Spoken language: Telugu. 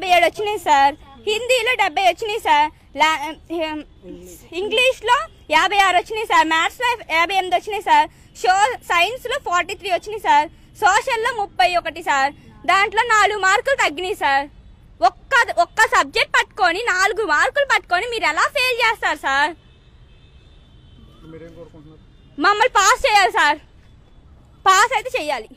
యాభై ఏడు వచ్చినాయి సార్ హిందీలో డెబ్బై వచ్చినాయి సార్ ఇంగ్లీష్లో యాభై ఆరు వచ్చినాయి సార్ మ్యాథ్స్లో యాభై ఎనిమిది వచ్చినాయి సార్ షో సైన్స్లో ఫార్టీ త్రీ వచ్చినాయి సార్ సోషల్లో ముప్పై ఒకటి సార్ దాంట్లో నాలుగు మార్కులు తగ్గినాయి సార్ ఒక్క ఒక్క సబ్జెక్ట్ పట్టుకొని నాలుగు మార్కులు పట్టుకొని మీరు ఎలా ఫెయిల్ చేస్తారు సార్ మమ్మల్ని పాస్ చేయాలి సార్ పాస్ అయితే చేయాలి